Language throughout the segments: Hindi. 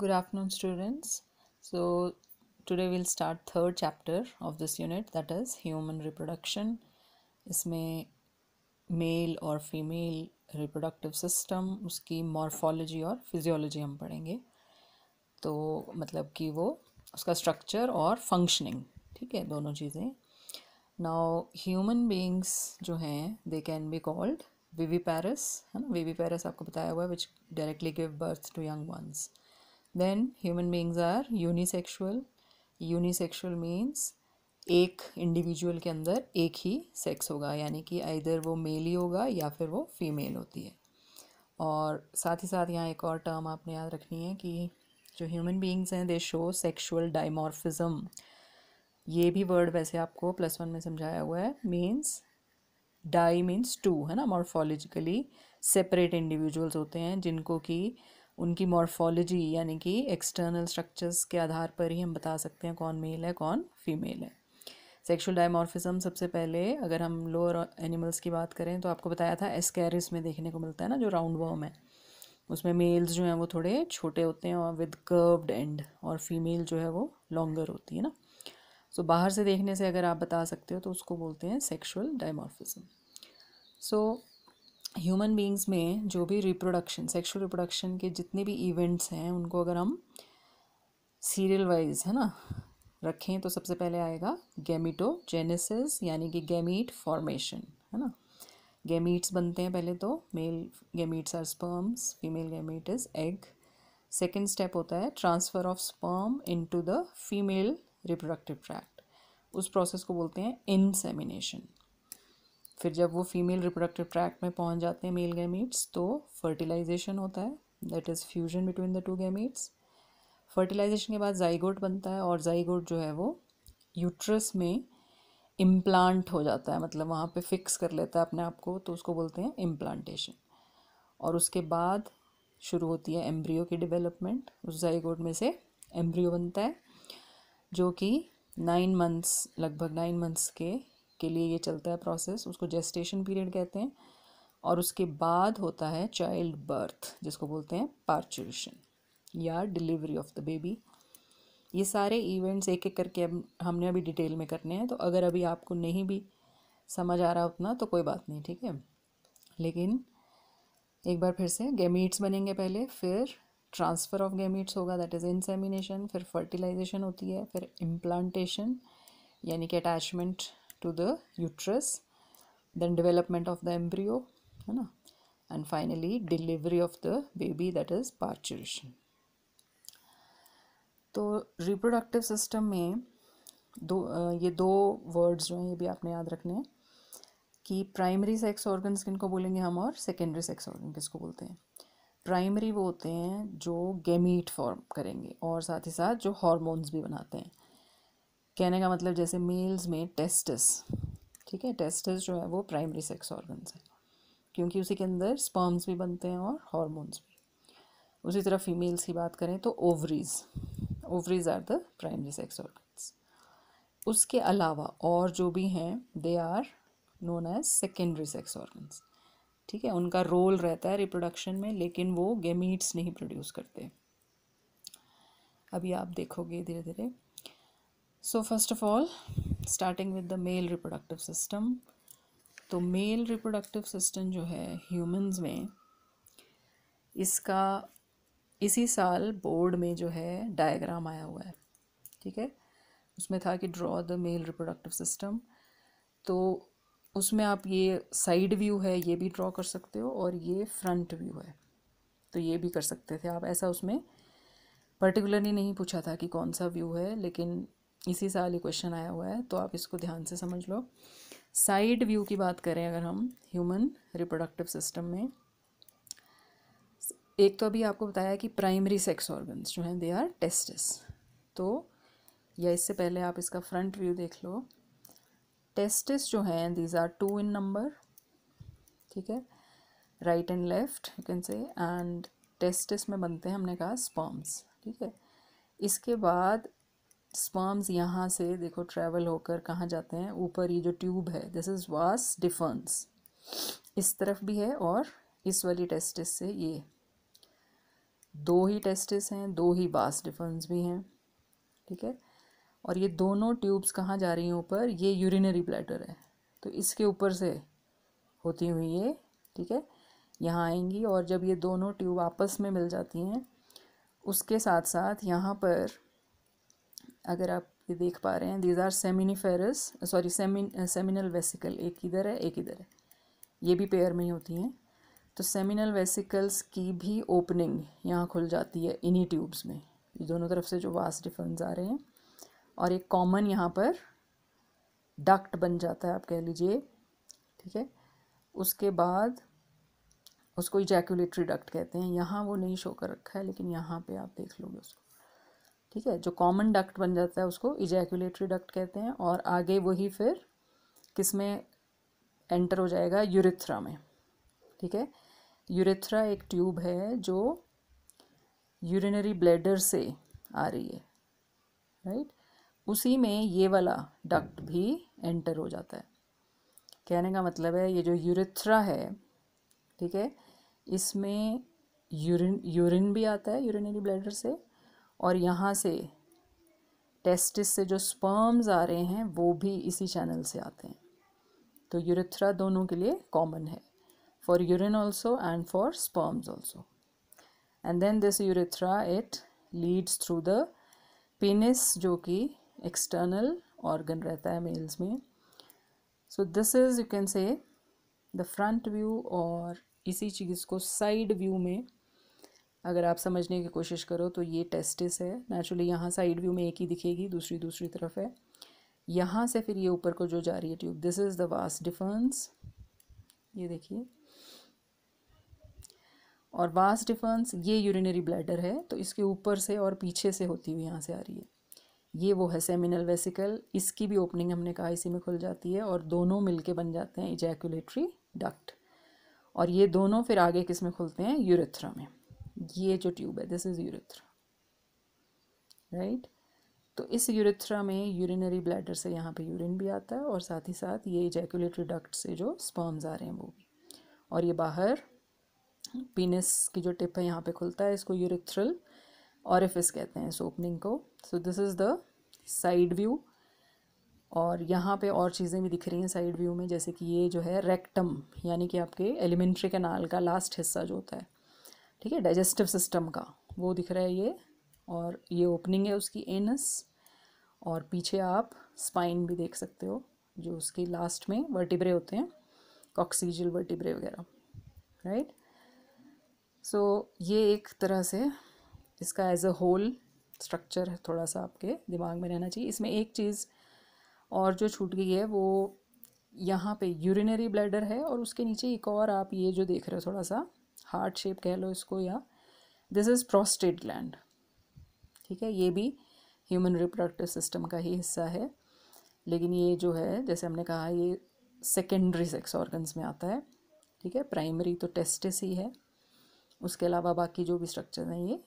good afternoon students so today we'll start third chapter of this unit that is human reproduction इसमें मेल और फीमेल रिप्रोडक्टिव सिस्टम उसकी मॉर्फोलॉजी और फिजियोलॉजी हम पढ़ेंगे तो मतलब कि वो उसका स्ट्रक्चर और फंक्शनिंग ठीक है दोनों चीज़ें नाउ ह्यूमन बीइंग्स जो हैं they can be called viviparous है ना वीवी पैरस आपको बताया हुआ है which directly give birth to young ones then human beings are unisexual unisexual means एक इंडिविजुअल के अंदर एक ही सेक्स होगा यानी कि इधर वो मेल ही होगा या फिर वो फीमेल होती है और साथ ही साथ यहाँ एक और टर्म आपने याद रखनी है कि जो ह्यूमन बींग्स हैं दे शो सेक्शुअल डाइमॉर्फिज्म ये भी वर्ड वैसे आपको प्लस वन में समझाया हुआ है मीन्स डाई मीन्स टू है ना मॉर्फोलॉजिकली सेपरेट इंडिविजुअल्स होते हैं जिनको कि उनकी मॉर्फोलॉजी यानी कि एक्सटर्नल स्ट्रक्चर्स के आधार पर ही हम बता सकते हैं कौन मेल है कौन फीमेल है सेक्शुअल डायमॉर्फिज्म सबसे पहले अगर हम लोअर एनिमल्स की बात करें तो आपको बताया था एस्केरिस में देखने को मिलता है ना जो राउंड वॉर्म है उसमें मेल्स जो हैं वो थोड़े छोटे होते हैं और विद कर्व्ड एंड और फीमेल जो है वो लॉन्गर होती है ना सो so, बाहर से देखने से अगर आप बता सकते हो तो उसको बोलते हैं sexual dimorphism so human beings में जो भी रिप्रोडक्शन सेक्सुअल रिप्रोडक्शन के जितने भी इवेंट्स हैं उनको अगर हम सीरियल वाइज है ना रखें तो सबसे पहले आएगा गैमिटोजेनेसिस यानी कि गैमीट फॉर्मेशन है ना गैमीट्स बनते हैं पहले तो male gametes are sperms female gamete is egg second step होता है transfer of sperm into the female reproductive tract उस प्रोसेस को बोलते हैं इनसेमिनेशन फिर जब वो फीमेल रिप्रोडक्टिव ट्रैक्ट में पहुंच जाते हैं मेल गैमीट्स तो फर्टिलाइजेशन होता है that is fusion between the two gametes fertilization के बाद जाइगोट बनता है और जाइगोट जो है वो यूट्रस में इम्प्लांट हो जाता है मतलब वहाँ पे फिक्स कर लेता है अपने आप को तो उसको बोलते हैं इम्प्लांटेशन और उसके बाद शुरू होती है एम्ब्रियो की डेवलपमेंट उस जाइगोट में से एम्ब्रियो बनता है जो कि नाइन मंथ्स लगभग नाइन मंथ्स के के लिए ये चलता है प्रोसेस उसको जेस्टेशन पीरियड कहते हैं और उसके बाद होता है चाइल्ड बर्थ जिसको बोलते हैं पार्चुरेशन या डिलीवरी ऑफ द बेबी ये सारे इवेंट्स एक एक करके अब हमने अभी डिटेल में करने हैं तो अगर अभी आपको नहीं भी समझ आ रहा उतना तो कोई बात नहीं ठीक है लेकिन एक बार फिर से गेमीट्स बनेंगे पहले फिर ट्रांसफ़र ऑफ गेमीट्स होगा दैट इज़ इंसेमिनेशन फिर फर्टिलाइजेशन होती है फिर इम्प्लांटेशन यानी कि attachment to the uterus then development of the embryo है ना and finally delivery of the baby that is parturition तो रिप्रोडक्टिव सिस्टम में दो ये दो वर्ड्स जो हैं ये भी आपने याद रखने हैं कि प्राइमरी सेक्स ऑर्गन्स किनको बोलेंगे हम और सेकेंडरी सेक्स ऑर्गन किसको बोलते हैं प्राइमरी वो होते हैं जो गेमीट फॉर्म करेंगे और साथ ही साथ जो हॉर्मोन्स भी बनाते हैं कहने का मतलब जैसे मेल्स में टेस्टस ठीक है टेस्टस जो है वो प्राइमरी सेक्स ऑर्गन्स है क्योंकि उसी के अंदर स्पर्म्स भी बनते हैं और हॉर्मोन्स भी उसी तरह फीमेल्स की बात करें तो ovaries ovaries are the primary sex organs उसके अलावा और जो भी हैं they are known as secondary sex organs ठीक है उनका रोल रहता है रिप्रोडक्शन में लेकिन वो गेमीट्स नहीं प्रोड्यूस करते अभी आप देखोगे धीरे धीरे so first of all starting with the male reproductive system तो मेल रिप्रोडक्टिव सिस्टम जो है ह्यूमंस में इसका इसी साल बोर्ड में जो है डायग्राम आया हुआ है ठीक है उसमें था कि draw the male reproductive system तो उसमें आप ये साइड व्यू है ये भी ड्रॉ कर सकते हो और ये फ्रंट व्यू है तो ये भी कर सकते थे आप ऐसा उसमें पर्टिकुलरली नहीं पूछा था कि कौन सा व्यू है लेकिन इसी साल ये क्वेश्चन आया हुआ है तो आप इसको ध्यान से समझ लो साइड व्यू की बात करें अगर हम ह्यूमन रिप्रोडक्टिव सिस्टम में एक तो अभी आपको बताया कि प्राइमरी सेक्स ऑर्गन्स जो हैं दे आर टेस्टिस तो या इससे पहले आप इसका फ्रंट व्यू देख लो टेस्टिस जो हैं these are two in number ठीक है right and left you can say and testis में बनते हैं हमने कहा स्पर्म्स ठीक है इसके बाद स्पर्म्स यहाँ से देखो ट्रैवल होकर कहाँ जाते हैं ऊपर ये जो ट्यूब है दिस इज़ वास डिफेंस इस तरफ भी है और इस वाली टेस्टिस से ये दो ही टेस्टिस हैं दो ही बास डिफेंस भी हैं ठीक है और ये दोनों ट्यूब्स कहाँ जा रही हैं ऊपर ये यूरिनरी ब्लैडर है तो इसके ऊपर से होती हुई ये ठीक है यहाँ आएंगी और जब ये दोनों ट्यूब आपस में मिल जाती हैं उसके साथ साथ यहाँ पर अगर आप ये देख पा रहे हैं these are seminiferous sorry seminal vesicle एक इधर है एक इधर है ये भी पेयर में ही होती हैं तो सेमिनल वेसिकल्स की भी ओपनिंग यहाँ खुल जाती है इन्हीं ट्यूब्स में ये दोनों तरफ से जो वास डिफरेंस आ रहे हैं और एक कॉमन यहाँ पर डक्ट बन जाता है आप कह लीजिए ठीक है उसके बाद उसको इजैक्यूलेटरी डक्ट कहते हैं यहाँ वो नहीं शो कर रखा है लेकिन यहाँ पे आप देख लोगे उसको ठीक है जो कॉमन डक्ट बन जाता है उसको इजैक्यूलेटरी डक्ट कहते हैं और आगे वही फिर किस में एंटर हो जाएगा यूरिथ्रा में ठीक है यूरिथ्रा एक ट्यूब है जो यूरिनरी ब्लेडर से आ रही है राइट उसी में ये वाला डक्ट भी एंटर हो जाता है कहने का मतलब है ये जो यूरिथ्रा है ठीक है इसमें यूरिन यूरिन भी आता है यूरिनरी ब्लेडर से और यहाँ से टेस्टिस से जो स्पर्म्स आ रहे हैं वो भी इसी चैनल से आते हैं तो यूरिथ्रा दोनों के लिए कॉमन है for urine also and for sperms also and then this urethra it leads through the penis जो कि एक्सटर्नल ऑर्गन रहता है मेल्स में so this is you can say the front view और इसी चीज़ को साइड व्यू में अगर आप समझने की कोशिश करो तो ये टेस्टिस है नेचुरली यहाँ साइड व्यू में एक ही दिखेगी दूसरी दूसरी तरफ है यहाँ से फिर ये ऊपर को जो जा रही है tube this is the vas deferens ये देखिए और वास डिफरेंस ये यूरिनरी ब्लैडर है तो इसके ऊपर से और पीछे से होती हुई यहाँ से आ रही है ये वो है सेमिनल वेसिकल इसकी भी ओपनिंग हमने कहा इसी में खुल जाती है और दोनों मिलके बन जाते हैं इजैकुलेटरी डक्ट और ये दोनों फिर आगे किस में खुलते हैं यूरेथ्रा में ये जो ट्यूब है दिस इज यूरिथ्रा राइट तो इस यूरिथ्रा में यूरिनरी ब्लैडर से यहाँ पे यूरिन भी आता है और साथ ही साथ ये जैकुलेटरी डक्ट से जो स्पर्म्स आ रहे हैं वो भी और ये बाहर पीनस की जो टिप है यहाँ पे खुलता है इसको यूरिथ्रल ऑरिफिस कहते हैं इस ओपनिंग को so this is the side view और यहाँ पे और चीज़ें भी दिख रही हैं साइड व्यू में जैसे कि ये जो है रेक्टम यानी कि आपके एलिमेंट्री कैनाल का लास्ट हिस्सा जो होता है ठीक है डाइजेस्टिव सिस्टम का वो दिख रहा है ये और ये ओपनिंग है उसकी एनस और पीछे आप स्पाइन भी देख सकते हो जो उसकी लास्ट में वर्टिब्रे होते हैं कॉक्सीजल वर्टिब्रे वगैरह राइट सो ये एक तरह से इसका एज अ होल स्ट्रक्चर थोड़ा सा आपके दिमाग में रहना चाहिए इसमें एक चीज़ और जो छूट गई है वो यहाँ पे यूरिनरी ब्लैडर है और उसके नीचे एक और आप ये जो देख रहे हो थोड़ा सा हार्ट शेप कह लो इसको या दिस इज़ प्रोस्टेट ग्लैंड ठीक है ये भी ह्यूमन रिप्रोडक्टिव सिस्टम का ही हिस्सा है लेकिन ये जो है जैसे हमने कहा ये सेकेंडरी सेक्स ऑर्गन्स में आता है ठीक है प्राइमरी तो टेस्टिस ही है उसके अलावा बाकी जो भी स्ट्रक्चर्स हैं ये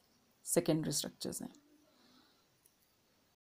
सेकेंडरी स्ट्रक्चर्स हैं